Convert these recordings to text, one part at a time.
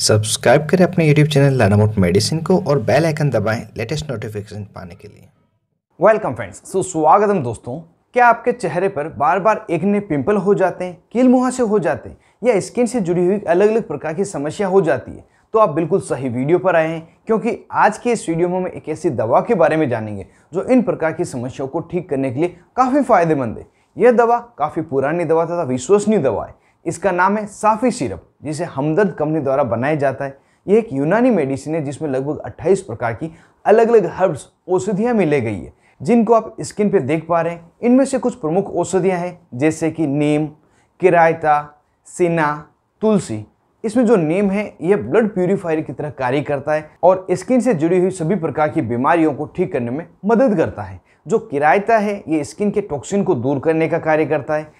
subscribe करें अपने YouTube channel लर्नामोट medicine को और बेल आइकन दबाएं लेटेस्ट नोटिफिकेशन पाने के लिए वेलकम फ्रेंड्स स्वागत दोस्तों क्या आपके चेहरे पर बार बार एक ने पिंपल हो जाते हैं कील मुहा से हो जाते हैं या स्किन से जुड़ी हुई अलग अलग प्रकार की समस्या हो जाती है तो आप बिल्कुल सही वीडियो पर आए हैं क्योंकि आज के इस वीडियो में हम एक ऐसी दवा के बारे में जानेंगे जो इन प्रकार की समस्याओं को ठीक करने के लिए काफ़ी फायदेमंद है यह दवा काफ़ी पुरानी दवा तथा विश्वसनीय दवा है इसका नाम है साफ़ी सिरप जिसे हमदर्द कंपनी द्वारा बनाया जाता है यह एक यूनानी मेडिसिन है जिसमें लगभग 28 प्रकार की अलग अलग हर्ब्स औषधियाँ मिले गई है जिनको आप स्किन पे देख पा रहे हैं इनमें से कुछ प्रमुख औषधियाँ हैं जैसे कि नीम किरायता सिना तुलसी इसमें जो नीम है यह ब्लड प्यूरिफायर की तरह कार्य करता है और स्किन से जुड़ी हुई सभी प्रकार की बीमारियों को ठीक करने में मदद करता है जो किरायता है ये स्किन के टॉक्सिन को दूर करने का कार्य करता है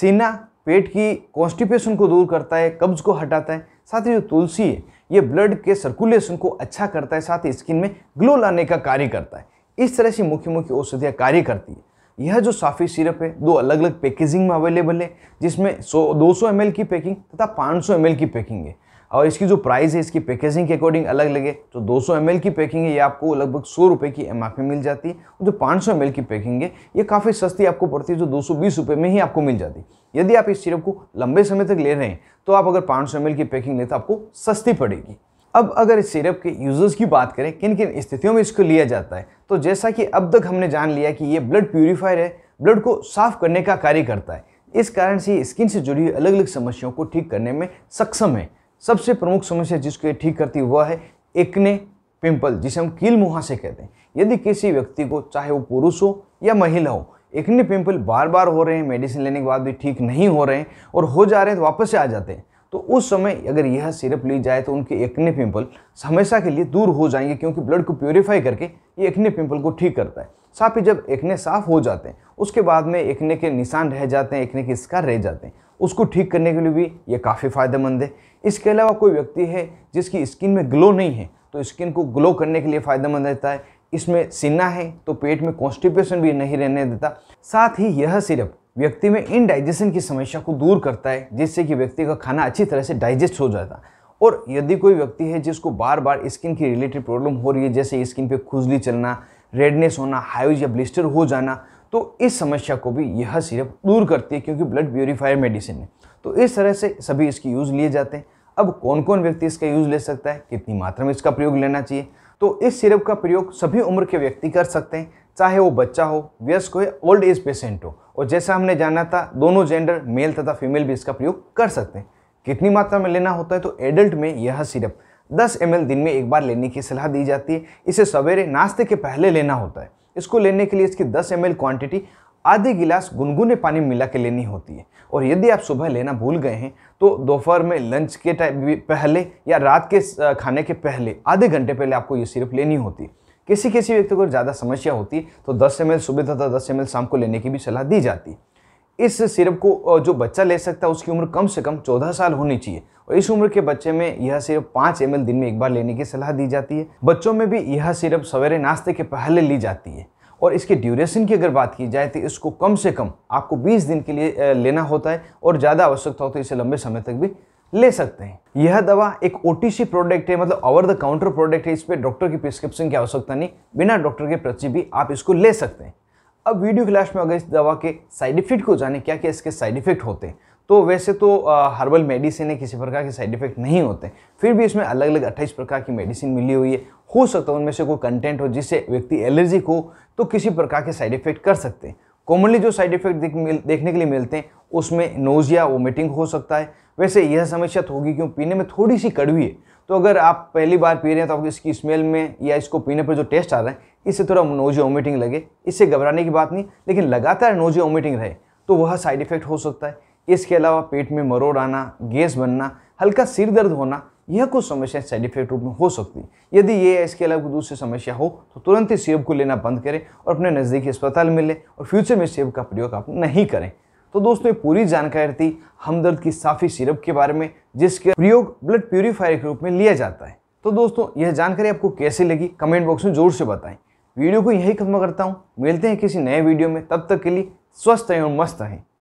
सीना पेट की कॉन्स्टिपेशन को दूर करता है कब्ज को हटाता है साथ ही जो तुलसी है ये ब्लड के सर्कुलेशन को अच्छा करता है साथ ही स्किन में ग्लो लाने का कार्य करता है इस तरह से मुख्य मुख्य औषधियाँ कार्य करती है यह जो साफ़ी सिरप है दो अलग अलग पैकेजिंग में अवेलेबल है जिसमें सौ दो सौ की पैकिंग तथा पाँच सौ की पैकिंग है और इसकी जो प्राइस है इसकी पैकेजिंग के अकॉर्डिंग अलग लगे जो तो 200 सौ की पैकिंग है ये आपको लगभग सौ रुपये की एम में मिल जाती है जो 500 सौ की पैकिंग है ये काफ़ी सस्ती आपको पड़ती है जो दो सौ में ही आपको मिल जाती है यदि आप इस सिरप को लंबे समय तक ले रहे हैं तो आप अगर पाँच सौ की पैकिंग लें तो आपको सस्ती पड़ेगी अब अगर इस सिरप के यूज़र्स की बात करें किन किन स्थितियों में इसको लिया जाता है तो जैसा कि अब तक हमने जान लिया कि ये ब्लड प्योरीफायर है ब्लड को साफ करने का कार्य करता है इस कारण से स्किन से जुड़ी अलग अलग समस्याओं को ठीक करने में सक्षम है सबसे प्रमुख समस्या जिसको ये ठीक करती वह है एकने पिंपल जिसे हम कील मुहासे कहते हैं यदि किसी व्यक्ति को चाहे वो पुरुष हो या महिला हो एकने पिंपल बार बार हो रहे हैं मेडिसिन लेने के बाद भी ठीक नहीं हो रहे हैं और हो जा रहे हैं तो वापस से आ जाते हैं तो उस समय अगर यह सिरप ली जाए तो उनके एकने पिंपल हमेशा के लिए दूर हो जाएंगे क्योंकि ब्लड को प्योरीफाई करके ये एकने पिंपल को ठीक करता है साथ ही जब एकने साफ हो जाते हैं उसके बाद में एकने के निशान रह जाते हैं एकने के स्कार रह जाते हैं उसको ठीक करने के लिए भी ये काफ़ी फ़ायदेमंद है इसके अलावा कोई व्यक्ति है जिसकी स्किन में ग्लो नहीं है तो स्किन को ग्लो करने के लिए फ़ायदेमंद रहता है इसमें सिन्ना है तो पेट में कॉन्स्टिपेशन भी नहीं रहने देता साथ ही यह सिरप व्यक्ति में इनडाइजेशन की समस्या को दूर करता है जिससे कि व्यक्ति का खाना अच्छी तरह से डाइजेस्ट हो जाता है और यदि कोई व्यक्ति है जिसको बार बार स्किन की रिलेटेड प्रॉब्लम हो रही है जैसे स्किन पे खुजली चलना रेडनेस होना हाइज या ब्लिस्टर हो जाना तो इस समस्या को भी यह सिरप दूर करती है क्योंकि ब्लड प्योरीफायर मेडिसिन है तो इस तरह से सभी इसकी यूज़ लिए जाते हैं अब कौन कौन व्यक्ति इसका यूज़ ले सकता है कितनी मात्रा में इसका प्रयोग लेना चाहिए तो इस सिरप का प्रयोग सभी उम्र के व्यक्ति कर सकते हैं चाहे वो बच्चा हो व्यस्क हो या ओल्ड एज पेशेंट हो और जैसा हमने जाना था दोनों जेंडर मेल तथा फीमेल भी इसका प्रयोग कर सकते हैं कितनी मात्रा में लेना होता है तो एडल्ट में यह सिरप 10 एम दिन में एक बार लेने की सलाह दी जाती है इसे सवेरे नाश्ते के पहले लेना होता है इसको लेने के लिए इसकी 10 एम क्वांटिटी आधे गिलास गुनगुने पानी में मिला के लेनी होती है और यदि आप सुबह लेना भूल गए हैं तो दोपहर में लंच के टाइम पहले या रात के खाने के पहले आधे घंटे पहले आपको ये सिर्फ लेनी होती है किसी किसी व्यक्ति को ज़्यादा समस्या होती है तो 10 एम सुबह तथा 10 एम शाम को लेने की भी सलाह दी जाती है इस सिरप को जो बच्चा ले सकता है उसकी उम्र कम से कम 14 साल होनी चाहिए और इस उम्र के बच्चे में यह सिरप पाँच एम दिन में एक बार लेने की सलाह दी जाती है बच्चों में भी यह सिरप सवेरे नाश्ते के पहले ली जाती है और इसके ड्यूरेशन की अगर बात की जाए तो इसको कम से कम आपको 20 दिन के लिए लेना होता है और ज़्यादा आवश्यकता हो तो इसे लंबे समय तक भी ले सकते हैं यह दवा एक ओ प्रोडक्ट है मतलब ओवर द काउंटर प्रोडक्ट है इस पर डॉक्टर की प्रिस्क्रिप्शन की आवश्यकता नहीं बिना डॉक्टर के प्रति भी आप इसको ले सकते हैं अब वीडियो क्लास में अगर इस दवा के साइड इफेक्ट को जाने क्या क्या इसके साइड इफेक्ट होते हैं तो वैसे तो हर्बल मेडिसिन है किसी प्रकार के साइड इफेक्ट नहीं होते फिर भी इसमें अलग अलग अट्ठाईस प्रकार की मेडिसिन मिली हुई है हो सकता है उनमें से कोई कंटेंट हो जिससे व्यक्ति एलर्जिक हो तो किसी प्रकार के साइड इफेक्ट कर सकते हैं कॉमनली जो साइड इफेक्ट देखने के लिए मिलते हैं उसमें नोजिया वोमिटिंग हो सकता है वैसे यह समस्या तो होगी क्यों पीने में थोड़ी सी कड़वी है तो अगर आप पहली बार पी रहे हैं तो आपको इसकी स्मेल में या इसको पीने पर जो टेस्ट आ रहा है इससे थोड़ा नोजिया वोमिटिंग लगे इससे घबराने की बात नहीं लेकिन लगातार नोजिया वोमिटिंग रहे तो वह साइड इफेक्ट हो सकता है इसके अलावा पेट में मरोड़ आना गैस बनना हल्का सिर दर्द होना यह कुछ समस्याएं साइड इफेक्ट रूप में हो सकती यदि ये इसके अलावा कोई दूसरी समस्या हो तो तुरंत ही सेब को लेना बंद करें और अपने नज़दीकी अस्पताल में लें और फ्यूचर में सेब का प्रयोग आप नहीं करें तो दोस्तों ये पूरी जानकारी थी हमदर्द की साफ़ी सिरप के बारे में जिसके प्रयोग ब्लड प्योरीफायर के रूप में लिया जाता है तो दोस्तों यह जानकारी आपको कैसे लगी कमेंट बॉक्स में ज़ोर से बताएं वीडियो को यही खत्म करता हूँ मिलते हैं किसी नए वीडियो में तब तक के लिए स्वस्थ रहें और मस्त रहें